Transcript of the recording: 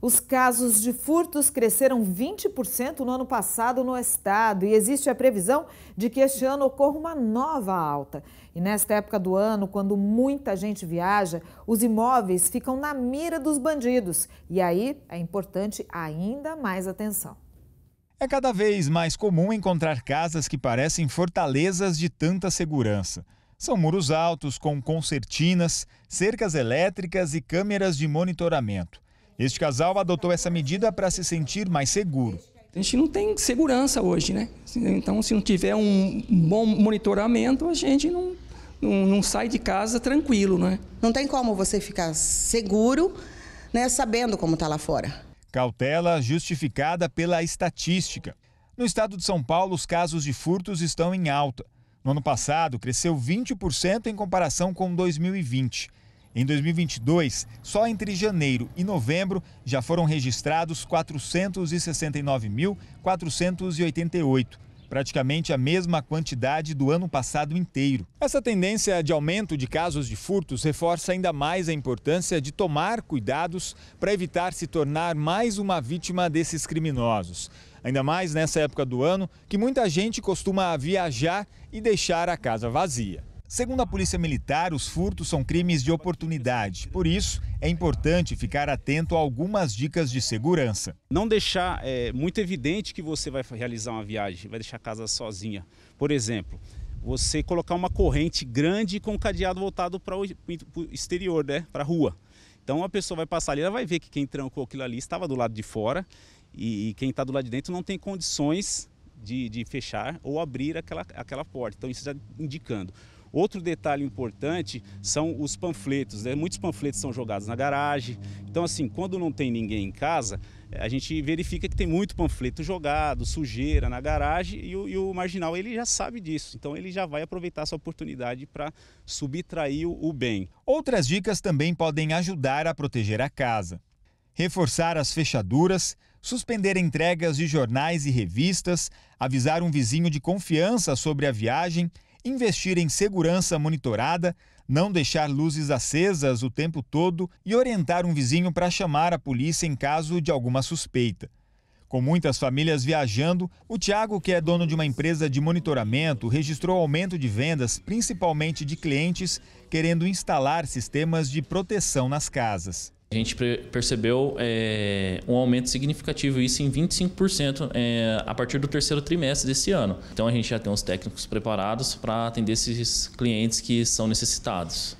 Os casos de furtos cresceram 20% no ano passado no estado e existe a previsão de que este ano ocorra uma nova alta. E nesta época do ano, quando muita gente viaja, os imóveis ficam na mira dos bandidos. E aí é importante ainda mais atenção. É cada vez mais comum encontrar casas que parecem fortalezas de tanta segurança. São muros altos com concertinas, cercas elétricas e câmeras de monitoramento. Este casal adotou essa medida para se sentir mais seguro. A gente não tem segurança hoje, né? Então, se não tiver um bom monitoramento, a gente não, não, não sai de casa tranquilo, né? Não tem como você ficar seguro, né, sabendo como está lá fora. Cautela justificada pela estatística. No estado de São Paulo, os casos de furtos estão em alta. No ano passado, cresceu 20% em comparação com 2020. Em 2022, só entre janeiro e novembro já foram registrados 469.488, praticamente a mesma quantidade do ano passado inteiro. Essa tendência de aumento de casos de furtos reforça ainda mais a importância de tomar cuidados para evitar se tornar mais uma vítima desses criminosos. Ainda mais nessa época do ano que muita gente costuma viajar e deixar a casa vazia. Segundo a Polícia Militar, os furtos são crimes de oportunidade. Por isso, é importante ficar atento a algumas dicas de segurança. Não deixar é, muito evidente que você vai realizar uma viagem, vai deixar a casa sozinha. Por exemplo, você colocar uma corrente grande com um cadeado voltado para o exterior, né? para a rua. Então a pessoa vai passar ali, ela vai ver que quem trancou aquilo ali estava do lado de fora e, e quem está do lado de dentro não tem condições de, de fechar ou abrir aquela, aquela porta. Então isso está indicando. Outro detalhe importante são os panfletos. Né? Muitos panfletos são jogados na garagem. Então, assim, quando não tem ninguém em casa, eh, a gente verifica que tem muito panfleto jogado, sujeira na garagem e o, e o marginal ele já sabe disso. Então, ele já vai aproveitar essa oportunidade para subtrair o, o bem. Outras dicas também podem ajudar a proteger a casa. Reforçar as fechaduras, suspender entregas de jornais e revistas, avisar um vizinho de confiança sobre a viagem investir em segurança monitorada, não deixar luzes acesas o tempo todo e orientar um vizinho para chamar a polícia em caso de alguma suspeita. Com muitas famílias viajando, o Tiago, que é dono de uma empresa de monitoramento, registrou aumento de vendas, principalmente de clientes querendo instalar sistemas de proteção nas casas. A gente percebeu é, um aumento significativo, isso em 25% é, a partir do terceiro trimestre desse ano. Então a gente já tem os técnicos preparados para atender esses clientes que são necessitados.